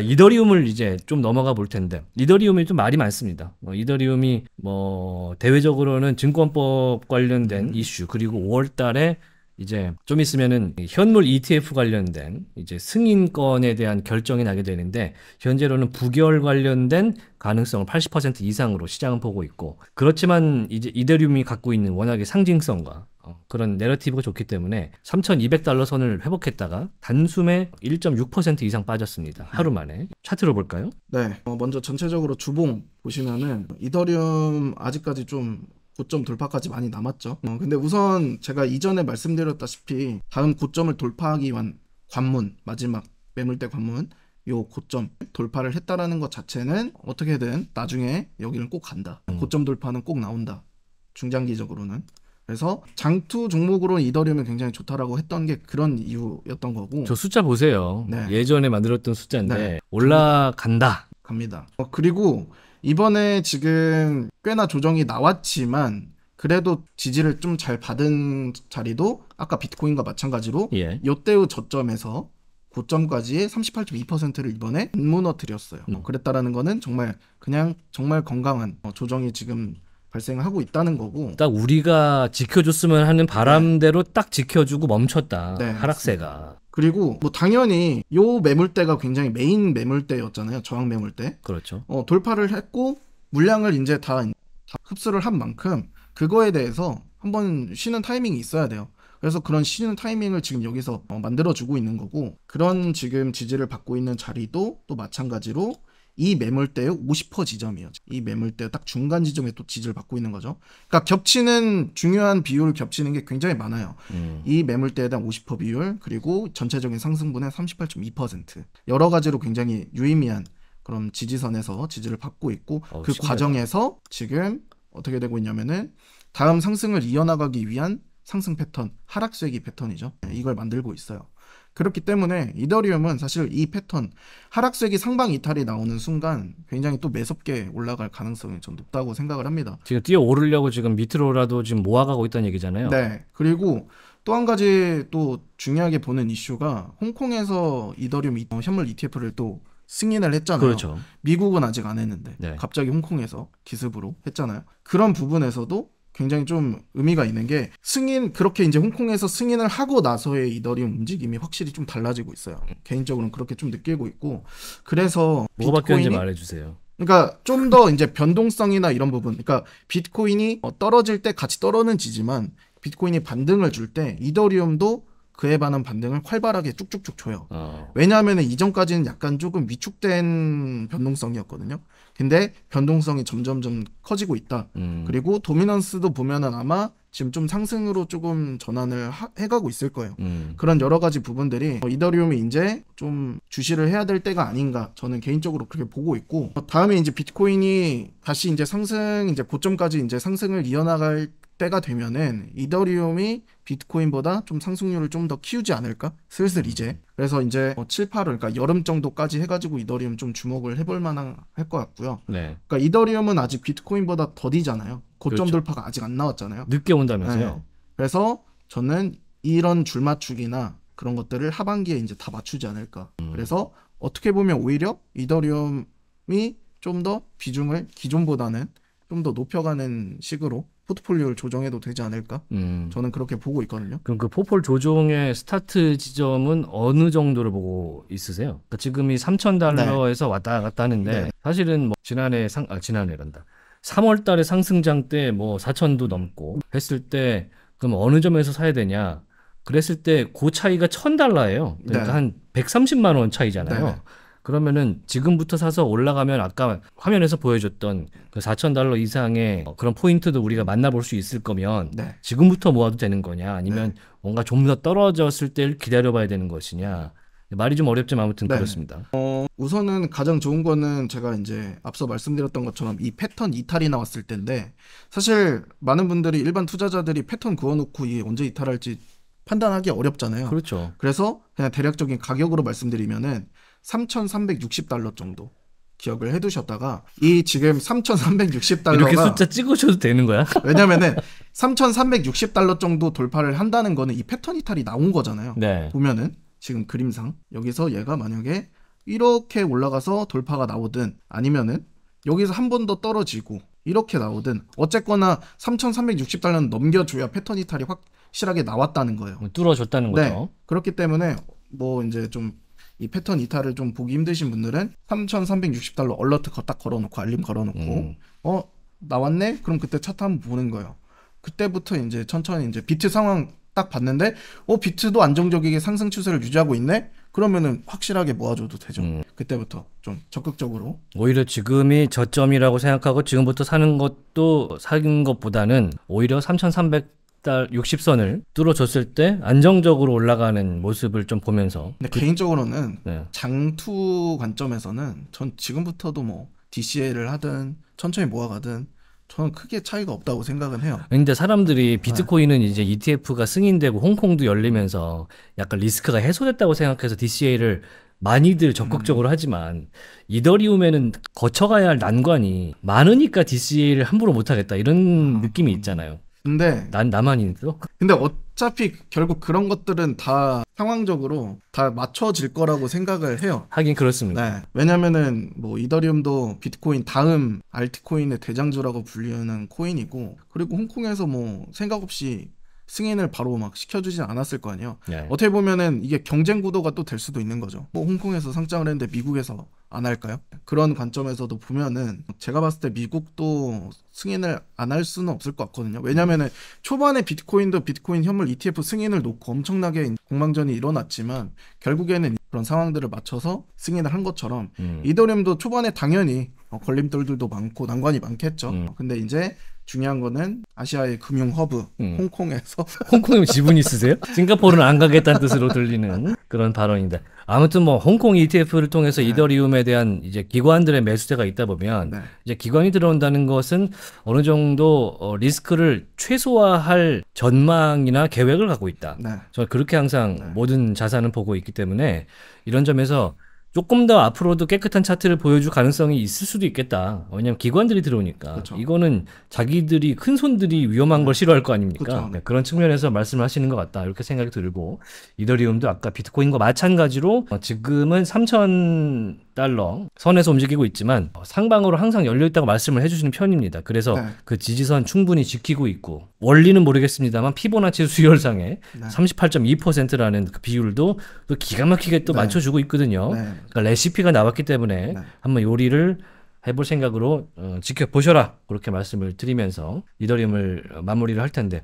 이더리움을 이제 좀 넘어가 볼 텐데 이더리움이 좀 말이 많습니다. 어, 이더리움이 뭐 대외적으로는 증권법 관련된 음. 이슈 그리고 5월달에 이제 좀 있으면은 현물 ETF 관련된 이제 승인권에 대한 결정이 나게 되는데 현재로는 부결 관련된 가능성을 80% 이상으로 시장은 보고 있고 그렇지만 이제 이더리움이 갖고 있는 워낙에 상징성과 어, 그런 내러티브가 좋기 때문에 3,200달러 선을 회복했다가 단숨에 1.6% 이상 빠졌습니다. 하루 만에. 차트로 볼까요? 네. 어, 먼저 전체적으로 주봉 보시면은 이더리움 아직까지 좀 고점 돌파까지 많이 남았죠. 어, 근데 우선 제가 이전에 말씀드렸다시피 다음 고점을 돌파하기 위한 관문 마지막 매물대 관문 요 고점 돌파를 했다라는 것 자체는 어떻게든 나중에 여기는꼭 간다. 음. 고점 돌파는 꼭 나온다. 중장기적으로는 그래서 장투 종목으로 이더리움이 굉장히 좋다라고 했던 게 그런 이유였던 거고. 저 숫자 보세요. 네. 예전에 만들었던 숫자인데 네. 올라간다. 갑니다. 어, 그리고 이번에 지금 꽤나 조정이 나왔지만 그래도 지지를 좀 잘 받은 자리도 아까 비트코인과 마찬가지로 예. 요때의 저점에서 고점까지의 38.2%를 이번에 무너뜨렸어요. 음. 어, 그랬다라는 거는 정말 그냥 정말 건강한 어, 조정이 지금 발생하고 있다는 거고. 딱 우리가 지켜줬으면 하는 바람대로 네. 딱 지켜주고 멈췄다. 네, 하락세가. 맞습니다. 그리고 뭐 당연히 요 매물대가 굉장히 메인 매물대였잖아요. 저항 매물대. 그렇죠. 어, 돌파를 했고 물량을 이제 다, 다 흡수를 한 만큼 그거에 대해서 한번 쉬는 타이밍이 있어야 돼요. 그래서 그런 쉬는 타이밍을 지금 여기서 어, 만들어주고 있는 거고 그런 지금 지지를 받고 있는 자리도 또 마찬가지로 이 매물대의 50% 지점이에요. 이 매물대 딱 중간 지점에 또 지지를 받고 있는 거죠. 그러니까 겹치는 중요한 비율 겹치는 게 굉장히 많아요. 음. 이 매물대에 대한 50% 비율 그리고 전체적인 상승분의 38.2% 여러 가지로 굉장히 유의미한 그런 지지선에서 지지를 받고 있고 어, 그 신기하다. 과정에서 지금 어떻게 되고 있냐면은 다음 상승을 이어나가기 위한 상승 패턴, 하락 세기 패턴이죠. 이걸 만들고 있어요. 그렇기 때문에 이더리움은 사실 이 패턴 하락세기 상방 이탈이 나오는 순간 굉장히 또 매섭게 올라갈 가능성이 좀 높다고 생각을 합니다. 지금 뛰어 오르려고 지금 밑으로라도 지금 모아가고 있다는 얘기잖아요. 네. 그리고 또 한 가지 또 중요하게 보는 이슈가 홍콩에서 이더리움 어, 현물 ETF를 또 승인을 했잖아요. 그렇죠. 미국은 아직 안 했는데 네. 갑자기 홍콩에서 기습으로 했잖아요. 그런 부분에서도 굉장히 좀 의미가 있는 게 승인 그렇게 이제 홍콩에서 승인을 하고 나서의 이더리움 움직임이 확실히 좀 달라지고 있어요. 음. 개인적으로는 그렇게 좀 느끼고 있고 그래서 뭐가 바뀌었는지 말해주세요. 그러니까 좀 더 이제 변동성이나 이런 부분, 그러니까 비트코인이 뭐 떨어질 때 같이 떨어는 지지만 비트코인이 반등을 줄 때 이더리움도 그에 반한 반등을 활발하게 쭉쭉쭉 줘요. 어. 왜냐하면 이전까지는 약간 조금 위축된 변동성이었거든요. 근데 변동성이 점점점 커지고 있다. 음. 그리고 도미넌스도 보면은 아마 지금 좀 상승으로 조금 전환을 하, 해가고 있을 거예요. 음. 그런 여러 가지 부분들이 이더리움이 이제 좀 주시를 해야 될 때가 아닌가 저는 개인적으로 그렇게 보고 있고 다음에 이제 비트코인이 다시 이제 상승 이제 고점까지 이제 상승을 이어나갈 때가 되면은 이더리움이 비트코인보다 좀 상승률을 좀 더 키우지 않을까? 슬슬 이제. 그래서 이제 7, 뭐 8월, 그러니까 여름 정도까지 해가지고 이더리움 좀 주목을 해볼 만한 할것 같고요. 네. 그러니까 이더리움은 아직 비트코인보다 더디잖아요. 고점 그렇죠. 돌파가 아직 안 나왔잖아요. 늦게 온다면서요. 네. 그래서 저는 이런 줄맞추기나 그런 것들을 하반기에 이제 다 맞추지 않을까. 음. 그래서 어떻게 보면 오히려 이더리움이 좀 더 비중을 기존보다는 좀 더 높여가는 식으로 포트폴리오를 조정해도 되지 않을까? 음. 저는 그렇게 보고 있거든요. 그럼 그 포폴 조정의 스타트 지점은 어느 정도를 보고 있으세요? 그러니까 지금 이 3천 달러에서 네. 왔다 갔다 하는데 네. 사실은 뭐 지난해 상 아, 지난해란다. 3월 달에 상승장 때뭐 4천도 넘고 했을 때 그럼 어느 점에서 사야 되냐? 그랬을 때그 차이가 1000달러예요. 그러니까 네. 한 130만 원 차이잖아요. 네. 그러면은 지금부터 사서 올라가면 아까 화면에서 보여줬던 그 4천 달러 이상의 그런 포인트도 우리가 만나볼 수 있을 거면 네. 지금부터 모아도 되는 거냐 아니면 네. 뭔가 좀 더 떨어졌을 때를 기다려봐야 되는 것이냐 말이 좀 어렵지만 아무튼 네. 그렇습니다. 어, 우선은 가장 좋은 거는 제가 이제 앞서 말씀드렸던 것처럼 이 패턴 이탈이 나왔을 때인데 사실 많은 분들이 일반 투자자들이 패턴 그어놓고 이 언제 이탈할지 판단하기 어렵잖아요. 그렇죠. 그래서 그냥 대략적인 가격으로 말씀드리면은 3,360달러 정도 기억을 해두셨다가 이 지금 3,360달러가 이렇게 숫자 찍으셔도 되는 거야? 왜냐면은 3,360달러 정도 돌파를 한다는 거는 이 패턴 이탈이 나온 거잖아요. 네. 보면은 지금 그림상 여기서 얘가 만약에 이렇게 올라가서 돌파가 나오든 아니면은 여기서 한 번 더 떨어지고 이렇게 나오든 어쨌거나 3,360달러는 넘겨줘야 패턴 이탈이 확실하게 나왔다는 거예요. 뚫어줬다는 네. 거죠. 네. 그렇기 때문에 뭐 이제 좀이 패턴 이탈을 좀 보기 힘드신 분들은 3,360달러 얼러트 딱 걸어놓고 알림 걸어놓고 음. 어 나왔네? 그럼 그때 차트 한번 보는 거예요. 그때부터 이제 천천히 이제 비트 상황 딱 봤는데 어 비트도 안정적이게 상승 추세를 유지하고 있네. 그러면은 확실하게 모아줘도 되죠. 음. 그때부터 좀 적극적으로. 오히려 지금이 저점이라고 생각하고 지금부터 사는 것도 사는 것보다는 오히려 3,300 달러 60선을 뚫어줬을 때 안정적으로 올라가는 모습을 좀 보면서 근데 그, 개인적으로는 네. 장투 관점에서는 전 지금부터도 뭐 DCA를 하든 천천히 모아가든 저는 크게 차이가 없다고 생각은 해요. 근데 사람들이 네. 비트코인은 네. 이제 ETF가 승인되고 홍콩도 열리면서 약간 리스크가 해소됐다고 생각해서 DCA를 많이들 적극적으로 음. 하지만 이더리움에는 거쳐가야 할 난관이 많으니까 DCA를 함부로 못하겠다 이런 음. 느낌이 있잖아요. 근데 난 나만 있어? 근데 어차피 결국 그런 것들은 다 상황적으로 다 맞춰질 거라고 생각을 해요. 하긴 그렇습니다. 네. 왜냐면은 뭐 이더리움도 비트코인 다음 알트코인의 대장주라고 불리는 코인이고 그리고 홍콩에서 뭐 생각 없이 승인을 바로 막 시켜주진 않았을 거 아니에요. 네. 어떻게 보면은 이게 경쟁 구도가 또 될 수도 있는 거죠. 뭐 홍콩에서 상장을 했는데 미국에서 안 할까요? 그런 관점에서도 보면은 제가 봤을 때 미국도 승인을 안 할 수는 없을 것 같거든요. 왜냐면은 초반에 비트코인도 비트코인 현물 ETF 승인을 놓고 엄청나게 공방전이 일어났지만 결국에는 그런 상황들을 맞춰서 승인을 한 것처럼 음. 이더리움도 초반에 당연히 어, 걸림돌들도 많고 난관이 많겠죠. 음. 근데 이제 중요한 거는 아시아의 금융 허브 음. 홍콩에서 홍콩에 지분 있으세요? 싱가포르는 안 가겠다는 뜻으로 들리는 그런 발언인데 아무튼 뭐 홍콩 ETF를 통해서 네. 이더리움에 대한 이제 기관들의 매수세가 있다 보면 네. 이제 기관이 들어온다는 것은 어느 정도 어, 리스크를 최소화할 전망이나 계획을 갖고 있다. 네. 저는 그렇게 항상 네. 모든 자산을 보고 있기 때문에 이런 점에서 조금 더 앞으로도 깨끗한 차트를 보여줄 가능성이 있을 수도 있겠다. 왜냐면 하 기관들이 들어오니까 그렇죠. 이거는 자기들이 큰 손들이 위험한 걸 네. 싫어할 거 아닙니까? 그렇죠. 네. 그런 측면에서 말씀하시는 을것 같다. 이렇게 생각이 들고 이더리움도 아까 비트코인과 마찬가지로 어, 지금은 3천 달러 선에서 움직이고 있지만 어, 상방으로 항상 열려 있다고 말씀을 해주시는 편입니다. 그래서 네. 그 지지선 충분히 지키고 있고 원리는 모르겠습니다만 피보나치 수열상에 38.2%라는 그 비율도 또 기가 막히게 또 네. 맞춰주고 있거든요. 그러니까 레시피가 나왔기 때문에 네. 한번 요리를 해볼 생각으로 어, 지켜보셔라 그렇게 말씀을 드리면서 리더림을 마무리를 할 텐데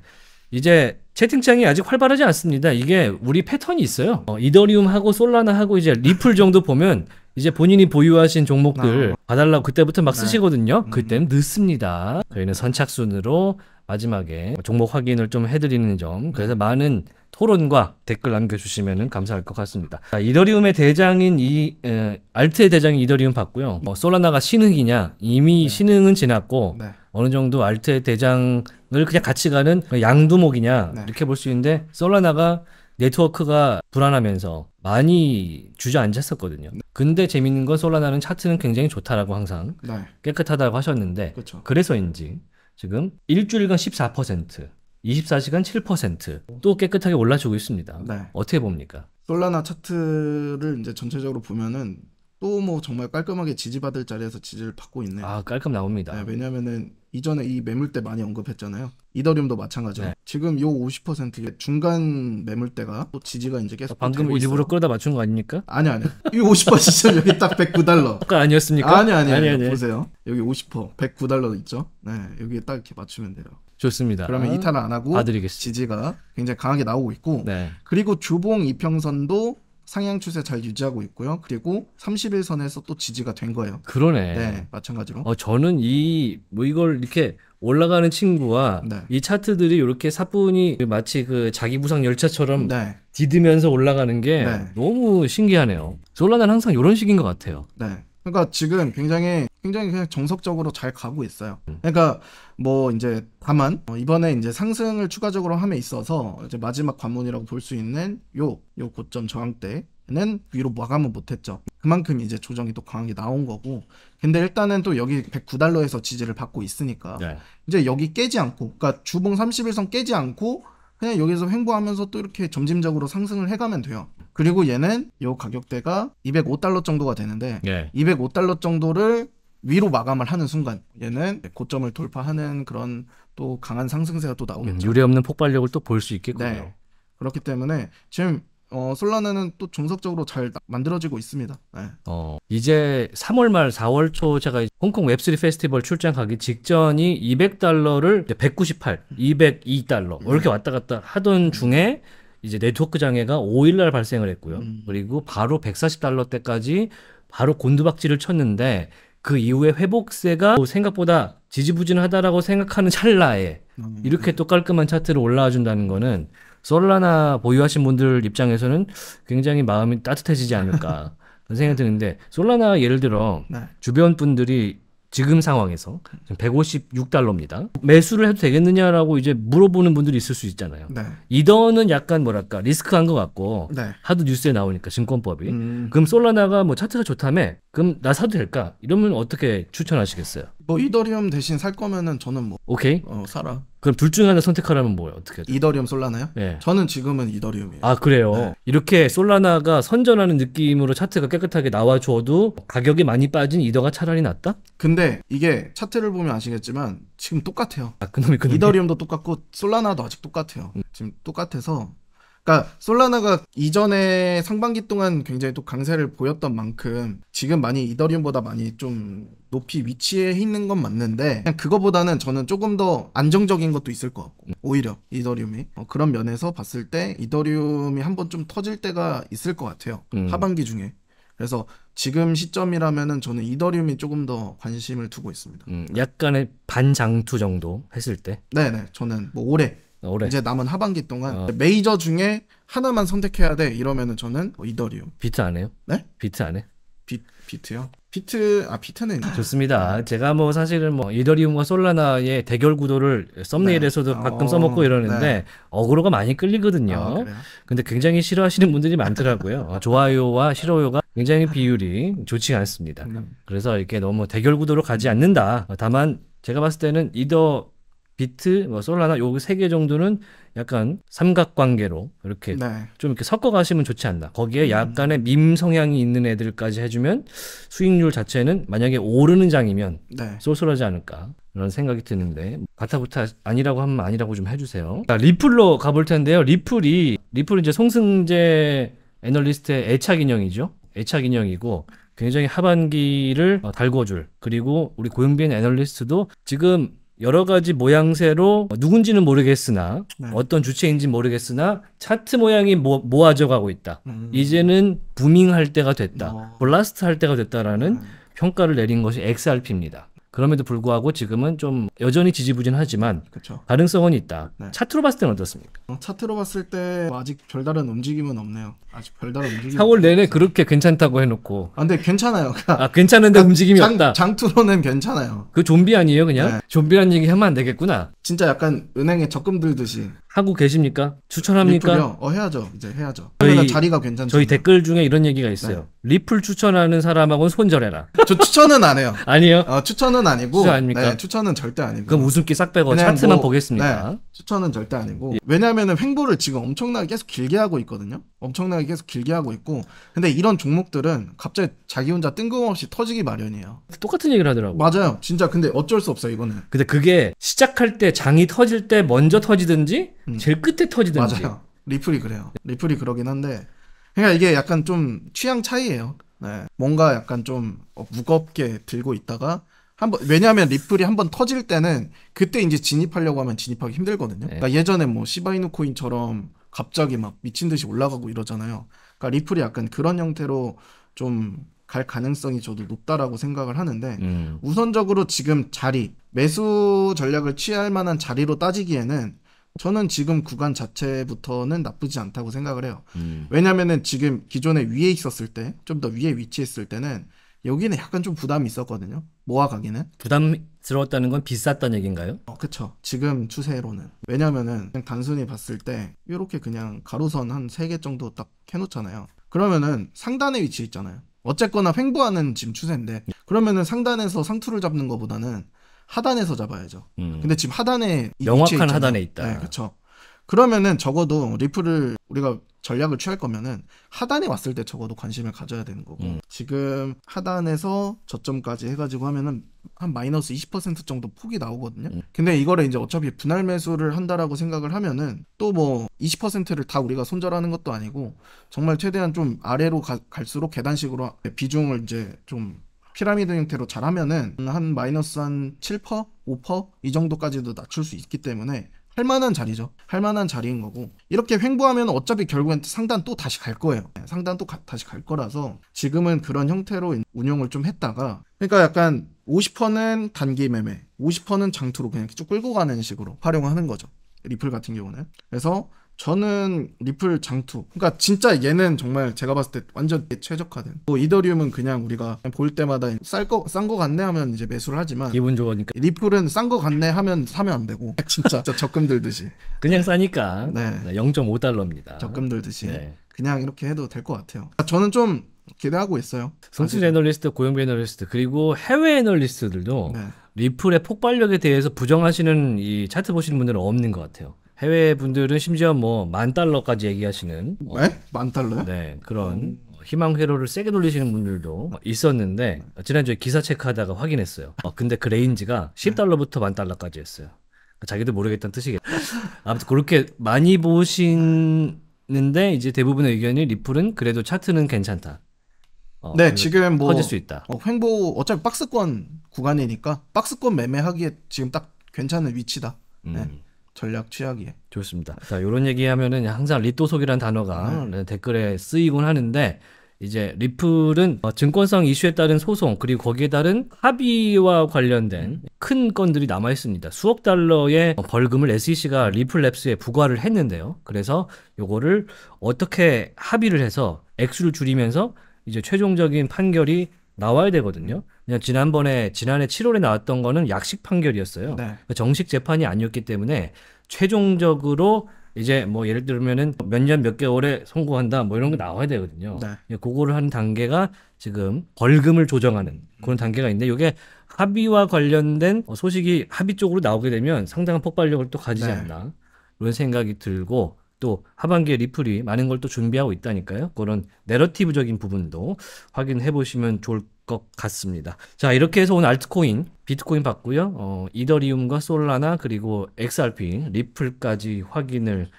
이제 채팅창이 아직 활발하지 않습니다. 이게 우리 패턴이 있어요. 어, 이더리움하고 솔라나하고 이제 리플 정도 보면 이제 본인이 보유하신 종목들 아. 봐달라고 그때부터 막 네. 쓰시거든요. 음. 그때는 늦습니다. 저희는 선착순으로 마지막에 종목 확인을 좀 해드리는 점. 그래서 많은 토론과 댓글 남겨주시면 감사할 것 같습니다. 자, 이더리움의 대장인 이 에, 알트의 대장이 이더리움 봤고요. 어, 솔라나가 신흥이냐? 이미 네. 신흥은 지났고 네. 어느 정도 알트의 대장을 그냥 같이 가는 양두목이냐 네. 이렇게 볼 수 있는데 솔라나가 네트워크가 불안하면서 많이 주저앉았었거든요. 네. 근데 재밌는 건 솔라나는 차트는 굉장히 좋다라고 항상 네. 깨끗하다고 하셨는데 그쵸. 그렇죠. 그래서인지 지금 일주일간 14%, 24시간 7%또 깨끗하게 올라주고 있습니다. 네. 어떻게 봅니까? 솔라나 차트를 이제 전체적으로 보면은 또뭐 정말 깔끔하게 지지받을 자리에서 지지를 받고 있네요. 아 깔끔 나옵니다. 네, 왜냐하면은 이전에 이 매물대 많이 언급했잖아요. 이더리움도 마찬가지로 네. 지금 요 50%의 중간 매물대가 또 지지가 이제 계속 방금 일부러 끌어다 맞춘 거 아닙니까? 아니 아니. 이50% 시점 여기 딱 109달러. 아까 아니었습니까? 아니 아니 아니. 아니, 보세요. 여기 50% 109달러 있죠? 네. 여기 에딱 이렇게 맞추면 돼요. 좋습니다. 그러면 이탈 안 하고 봐 지지가 굉장히 강하게 나오고 있고 네. 그리고 주봉 이평선도 상향 추세 잘 유지하고 있고요. 그리고 30일선에서 또 지지가 된 거예요. 그러네. 네, 마찬가지로. 어, 저는 이, 뭐 이걸 이렇게 올라가는 친구와 네. 이 차트들이 이렇게 사뿐히 마치 그 자기 부상 열차처럼 네. 디디면서 올라가는 게 네. 너무 신기하네요. 솔라는 항상 이런 식인 것 같아요. 네. 그러니까 지금 굉장히 굉장히 그냥 정석적으로 잘 가고 있어요. 그러니까 뭐 이제 다만 어, 이번에 이제 상승을 추가적으로 함에 있어서 이제 마지막 관문이라고 볼 수 있는 요요 요 고점 저항대 는 위로 마감은 못했죠. 그만큼 이제 조정이 또 강하게 나온 거고. 근데 일단은 또 여기 109달러에서 지지를 받고 있으니까 네. 이제 여기 깨지 않고, 그러니까 주봉 31선 깨지 않고 그냥 여기서 횡보하면서 또 이렇게 점진적으로 상승을 해가면 돼요. 그리고 얘는 요 가격대가 205달러 정도가 되는데 예. 205달러 정도를 위로 마감을 하는 순간 얘는 고점을 돌파하는 그런 또 강한 상승세가 또 나오겠죠. 음, 유례 없는 폭발력을 또 볼 수 있겠군요. 네. 그렇기 때문에 지금 어, 솔라나는 또종속적으로잘 만들어지고 있습니다. 네. 어, 이제 3월 말 4월 초 제가 홍콩 웹3 페스티벌 출장 가기 직전이 200달러를 198, 202달러 음. 이렇게 왔다 갔다 하던 중에 이제 네트워크 장애가 5일날 발생을 했고요. 음. 그리고 바로 140달러 때까지 바로 곤두박질을 쳤는데 그 이후에 회복세가 생각보다 지지부진하다라고 생각하는 찰나에 음. 이렇게 또 깔끔한 차트를 올라와 준다는 거는 솔라나 보유하신 분들 입장에서는 굉장히 마음이 따뜻해지지 않을까 그 생각이 드는데 솔라나 예를 들어 네. 주변 분들이 지금 상황에서 156달러입니다. 매수를 해도 되겠느냐라고 이제 물어보는 분들이 있을 수 있잖아요. 네. 이더는 약간 뭐랄까 리스크한 것 같고 네. 하도 뉴스에 나오니까 증권법이. 음. 그럼 솔라나가 뭐 차트가 좋다며 그럼 나 사도 될까? 이러면 어떻게 추천하시겠어요? 너 뭐 이더리움 대신 살 거면은 저는 뭐 오케이. 어, 살아 그럼 둘중 하나 선택하라면 뭐예요? 어떻게? 해야 이더리움 솔라나요? 네. 저는 지금은 이더리움이에요. 아 그래요. 네. 이렇게 솔라나가 선전하는 느낌으로 차트가 깨끗하게 나와줘도 가격이 많이 빠진 이더가 차라리 낫다? 근데 이게 차트를 보면 아시겠지만 지금 똑같아요. 아 그놈이 그놈이. 이더리움도 똑같고 솔라나도 아직 똑같아요. 음. 지금 똑같아서 그러니까 솔라나가 이전에 상반기 동안 굉장히 또 강세를 보였던 만큼 지금 많이 이더리움보다 많이 좀 높이 위치해 있는 건 맞는데 그냥 그거보다는 저는 조금 더 안정적인 것도 있을 것 같고 오히려 이더리움이 어, 그런 면에서 봤을 때 이더리움이 한 번 좀 터질 때가 있을 것 같아요 음. 하반기 중에 그래서 지금 시점이라면은 저는 이더리움이 조금 더 관심을 두고 있습니다. 음, 약간의 반장투 정도 했을 때. 네네 저는 뭐 올해 올해. 이제 남은 하반기 동안 어. 메이저 중에 하나만 선택해야 돼 이러면은 저는 뭐 이더리움. 비트 안 해요? 네? 비트 안 해? 비, 비트요? 비트 아 비트는 좋습니다. 제가 뭐 사실은 뭐 이더리움과 솔라나의 대결 구도를 썸네일에서도 네. 가끔 어, 써먹고 이러는데 네. 어그로가 많이 끌리거든요. 아, 근데 굉장히 싫어하시는 분들이 많더라고요. 어, 좋아요와 싫어요가 굉장히 비율이 좋지 않습니다. 음. 그래서 이렇게 너무 대결 구도로 가지 않는다. 다만 제가 봤을 때는 이더 비트, 뭐 솔라나 요세개 정도는 약간 삼각관계로 이렇게 네. 좀 이렇게 섞어 가시면 좋지 않나. 거기에 음. 약간의 밈 성향이 있는 애들까지 해주면 수익률 자체는 만약에 오르는 장이면 네. 쏠쏠하지 않을까 이런 생각이 드는데 바타부타 아니라고 하면 아니라고 좀 해주세요. 자, 리플로 가볼 텐데요. 리플이 리플은 이제 송승재 애널리스트의 애착 인형이죠. 애착 인형이고 굉장히 하반기를 어, 달궈줄 그리고 우리 고영빈 애널리스트도 지금 여러 가지 모양새로 누군지는 모르겠으나 네. 어떤 주체인지 모르겠으나 차트 모양이 모, 모아져 가고 있다. 음. 이제는 부밍할 때가 됐다. 어. 블라스트 할 때가 됐다라는 네. 평가를 내린 것이 XRP입니다. 그럼에도 불구하고 지금은 좀 여전히 지지부진하지만 그쵸. 가능성은 있다. 네. 차트로 봤을 때는 어떻습니까? 어, 차트로 봤을 때 뭐 아직 별다른 움직임은 없네요. 아직 별다른 움직임. 4월 내내 그렇게 괜찮다고 해놓고. 아, 근데 괜찮아요. 아 괜찮은데 움직임이 장, 없다. 장투로는 괜찮아요. 그 좀비 아니에요, 그냥? 네. 좀비란 얘기 하면 안 되겠구나. 진짜 약간 은행에 적금 들듯이 하고 계십니까? 추천합니까? 리플요어 해야죠. 이제 해야죠. 저희 자리가 괜찮죠. 저희 댓글 중에 이런 얘기가 네. 있어요. 네. 리플 추천하는 사람하고 손절해라. 저 추천은 안 해요. 아니요. 어, 추천은 아니고. 추천 아닙니까? 네, 추천은 절대 아니고. 그럼 웃음기 싹 빼고 차트만 뭐, 보겠습니다. 네. 추천은 절대 아니고 예. 왜냐하면은 횡보를 지금 엄청나게 계속 길게 하고 있거든요. 엄청나게 계속 길게 하고 있고 근데 이런 종목들은 갑자기 자기 혼자 뜬금없이 터지기 마련이에요. 똑같은 얘기를 하더라고. 맞아요. 진짜 근데 어쩔 수 없어요 이거는. 근데 그게 시작할 때 장이 터질 때 먼저 터지든지 음. 제일 끝에 터지든지. 맞아요. 리플이 그래요. 리플이 그러긴 한데 그러니까 이게 약간 좀 취향 차이예요. 네. 뭔가 약간 좀 무겁게 들고 있다가 한번 왜냐하면 리플이 한 번 터질 때는 그때 이제 진입하려고 하면 진입하기 힘들거든요. 네. 그러니까 예전에 뭐 시바이누 코인처럼 갑자기 막 미친 듯이 올라가고 이러잖아요. 그러니까 리플이 약간 그런 형태로 좀 갈 가능성이 저도 높다라고 생각을 하는데 음. 우선적으로 지금 자리 매수 전략을 취할 만한 자리로 따지기에는 저는 지금 구간 자체부터는 나쁘지 않다고 생각을 해요. 음. 왜냐면은 지금 기존에 위에 있었을 때, 좀 더 위에 위치했을 때는 여기는 약간 좀 부담이 있었거든요. 모아 가기는. 부담스러웠다는 건비쌌던 얘기인가요? 어, 그쵸. 지금 추세로는. 왜냐면은 그냥 단순히 봤을 때 이렇게 그냥 가로선 한 3개 정도 딱 해놓잖아요. 그러면은 상단에 위치 있잖아요. 어쨌거나 횡보하는 지금 추세인데 네. 그러면은 상단에서 상투를 잡는 것보다는 하단에서 잡아야죠. 음. 근데 지금 하단에 명확한 하단에 있다. 네, 그렇죠. 그러면은 적어도 리플을 우리가 전략을 취할 거면은 하단에 왔을 때 적어도 관심을 가져야 되는 거고 음. 지금 하단에서 저점까지 해가지고 하면은 한 마이너스 20% 정도 폭이 나오거든요. 음. 근데 이거를 이제 어차피 분할 매수를 한다라고 생각을 하면은 또 뭐 20%를 다 우리가 손절하는 것도 아니고 정말 최대한 좀 아래로 가, 갈수록 계단식으로 비중을 이제 좀 피라미드 형태로 잘하면은 한 마이너스 한 7%, 5%이 정도까지도 낮출 수 있기 때문에 할 만한 자리죠. 할 만한 자리인 거고 이렇게 횡보하면 어차피 결국엔 상단 또 다시 갈 거예요. 네, 상단 또 가, 다시 갈 거라서 지금은 그런 형태로 운영을좀 했다가 그러니까 약간 50%는 단기 매매, 50%는 장투로 그냥 쭉 끌고 가는 식으로 활용하는 거죠. 리플 같은 경우는. 그래서 저는 리플 장투. 그러니까 진짜 얘는 정말 제가 봤을 때 완전 최적화된. 또 뭐 이더리움은 그냥 우리가 그냥 볼 때마다 쌀거싼 거 같네 하면 이제 매수를 하지만 기분 좋으니까. 리플은 싼 거 같네 하면 사면 안 되고 진짜, 진짜 적금 들듯이. 그냥 싸니까. 네. 0.5달러입니다. 적금 들듯이. 네. 그냥 이렇게 해도 될 것 같아요. 아, 저는 좀 기대하고 있어요. 성춘 애널리스트, 고용 애널리스트 그리고 해외 애널리스트들도 네. 리플의 폭발력에 대해서 부정하시는 이 차트 보시는 분들은 없는 것 같아요. 해외 분들은 심지어 뭐 만 달러까지 얘기하시는 어, 네? 만달러네 그런 음. 희망 회로를 세게 돌리시는 분들도 있었는데 지난주에 기사 체크하다가 확인했어요. 어, 근데 그 레인지가 10달러부터 만 달러까지 했어요. 그러니까 자기도 모르겠다는 뜻이겠죠. 아무튼 그렇게 많이 보시는데 이제 대부분의 의견이 리플은 그래도 차트는 괜찮다. 어, 네, 지금 뭐 커질 수 있다. 어, 횡보 어차피 박스권 구간이니까 박스권 매매하기에 지금 딱 괜찮은 위치다. 네. 음. 네. 전략 취약이에 좋습니다. 자, 이런 얘기하면은 항상 리또속이라는 단어가 음. 네. 댓글에 쓰이곤 하는데 이제 리플은 어, 증권성 이슈에 따른 소송 그리고 거기에 따른 합의와 관련된 음. 큰 건들이 남아 있습니다. 수억 달러의 어, 벌금을 SEC가 리플랩스에 부과를 했는데요. 그래서 요거를 어떻게 합의를 해서 액수를 줄이면서 이제 최종적인 판결이 나와야 되거든요. 그냥 지난번에 지난해 7월에 나왔던 거는 약식 판결이었어요. 네. 그러니까 정식 재판이 아니었기 때문에 최종적으로 이제 뭐 예를 들면은 몇 년 몇 개월에 선고한다 뭐 이런 거 나와야 되거든요. 네. 예, 그거를 한 단계가 지금 벌금을 조정하는 그런 단계가 있는데 이게 합의와 관련된 소식이 합의 쪽으로 나오게 되면 상당한 폭발력을 또 가지지 네. 않나 이런 생각이 들고 또 하반기에 리플이 많은 걸 또 준비하고 있다니까요. 그런 내러티브적인 부분도 확인해 보시면 좋을 것 같습니다. 자 이렇게 해서 오늘 알트코인, 비트코인 봤고요. 어, 이더리움과 솔라나 그리고 XRP, 리플까지 확인을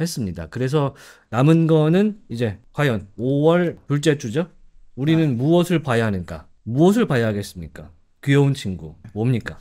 했습니다. 그래서 남은 거는 이제 과연 5월 둘째 주죠. 우리는 아. 무엇을 봐야 하는가? 무엇을 봐야 하겠습니까? 귀여운 친구 뭡니까?